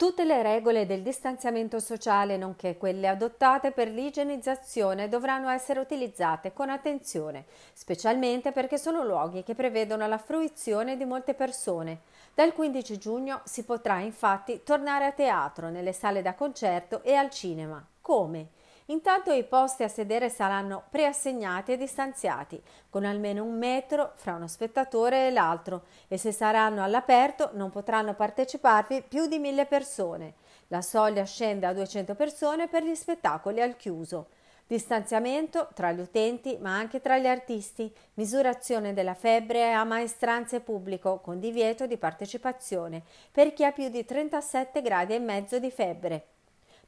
Tutte le regole del distanziamento sociale, nonché quelle adottate per l'igienizzazione, dovranno essere utilizzate con attenzione, specialmente perché sono luoghi che prevedono la fruizione di molte persone. Dal 15 giugno si potrà infatti tornare a teatro, nelle sale da concerto e al cinema. Come? Intanto i posti a sedere saranno preassegnati e distanziati, con almeno un metro fra uno spettatore e l'altro, e se saranno all'aperto non potranno parteciparvi più di mille persone. La soglia scende a 200 persone per gli spettacoli al chiuso. Distanziamento tra gli utenti ma anche tra gli artisti, misurazione della febbre a maestranze pubblico con divieto di partecipazione per chi ha più di 37 gradi e mezzo di febbre.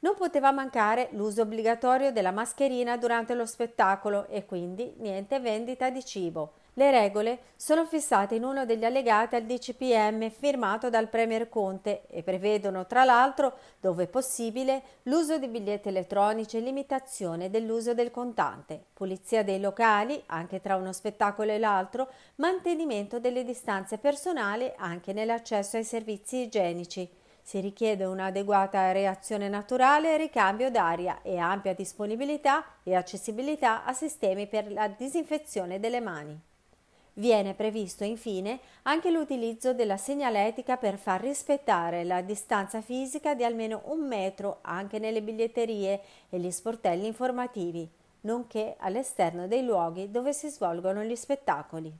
Non poteva mancare l'uso obbligatorio della mascherina durante lo spettacolo e quindi niente vendita di cibo. Le regole sono fissate in uno degli allegati al DCPM firmato dal Premier Conte e prevedono, tra l'altro, dove possibile, l'uso di biglietti elettronici e limitazione dell'uso del contante, pulizia dei locali anche tra uno spettacolo e l'altro, mantenimento delle distanze personali anche nell'accesso ai servizi igienici. Si richiede un'adeguata reazione naturale, ricambio d'aria e ampia disponibilità e accessibilità a sistemi per la disinfezione delle mani. Viene previsto infine anche l'utilizzo della segnaletica per far rispettare la distanza fisica di almeno un metro anche nelle biglietterie e gli sportelli informativi, nonché all'esterno dei luoghi dove si svolgono gli spettacoli.